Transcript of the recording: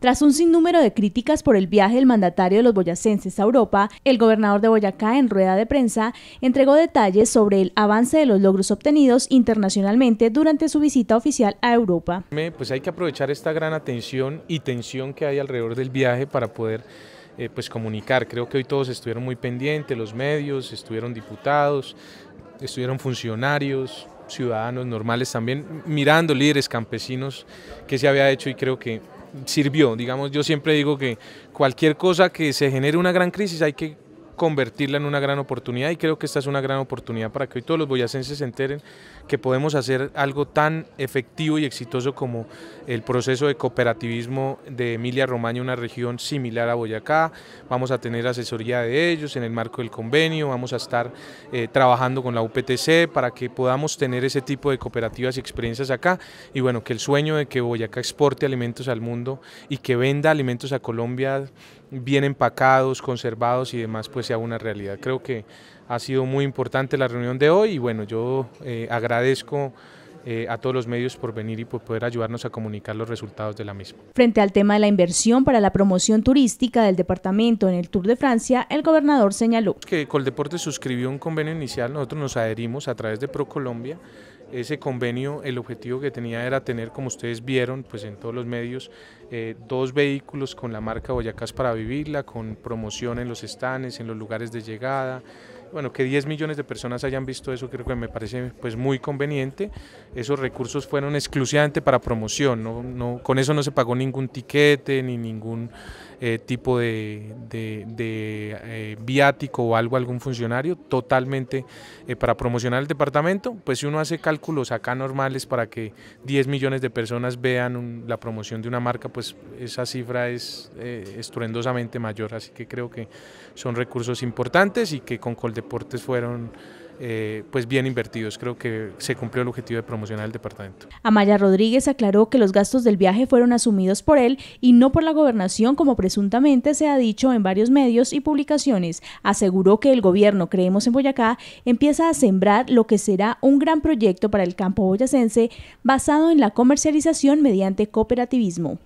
Tras un sinnúmero de críticas por el viaje del mandatario de los boyacenses a Europa, el gobernador de Boyacá, en rueda de prensa, entregó detalles sobre el avance de los logros obtenidos internacionalmente durante su visita oficial a Europa. Pues hay que aprovechar esta gran atención y tensión que hay alrededor del viaje para poder eh, pues comunicar. Creo que hoy todos estuvieron muy pendientes, los medios, estuvieron diputados, estuvieron funcionarios, ciudadanos normales también, mirando líderes campesinos que se había hecho y creo que sirvió. Digamos, yo siempre digo que cualquier cosa que se genere una gran crisis hay que convertirla en una gran oportunidad y creo que esta es una gran oportunidad para que hoy todos los boyacenses se enteren que podemos hacer algo tan efectivo y exitoso como el proceso de cooperativismo de Emilia Romagna, una región similar a Boyacá. Vamos a tener asesoría de ellos en el marco del convenio, vamos a estar eh, trabajando con la UPTC para que podamos tener ese tipo de cooperativas y experiencias acá y bueno, que el sueño de que Boyacá exporte alimentos al mundo y que venda alimentos a Colombia bien empacados, conservados y demás, pues sea una realidad. Creo que ha sido muy importante la reunión de hoy y bueno, yo eh, agradezco eh, a todos los medios por venir y por poder ayudarnos a comunicar los resultados de la misma. Frente al tema de la inversión para la promoción turística del departamento en el Tour de Francia, el gobernador señaló que Coldeporte suscribió un convenio inicial, nosotros nos adherimos a través de ProColombia ese convenio, el objetivo que tenía era tener, como ustedes vieron, pues en todos los medios, eh, dos vehículos con la marca Boyacás para vivirla, con promoción en los estanes, en los lugares de llegada, bueno, que 10 millones de personas hayan visto eso creo que me parece pues muy conveniente. Esos recursos fueron exclusivamente para promoción, no, no, con eso no se pagó ningún tiquete ni ningún eh, tipo de, eh, viático o algo algún funcionario, totalmente eh, para promocionar el departamento, pues si uno hace cálculos acá normales para que 10 millones de personas vean la promoción de una marca, pues esa cifra es estruendosamente mayor, así que creo que son recursos importantes y que con Coldeportes fueron eh, pues bien invertidos. Creo que se cumplió el objetivo de promocionar el departamento. Amaya Rodríguez aclaró que los gastos del viaje fueron asumidos por él y no por la gobernación como presuntamente se ha dicho en varios medios y publicaciones. Aseguró que el gobierno Creemos en Boyacá empieza a sembrar lo que será un gran proyecto para el campo boyacense basado en la comercialización mediante cooperativismo.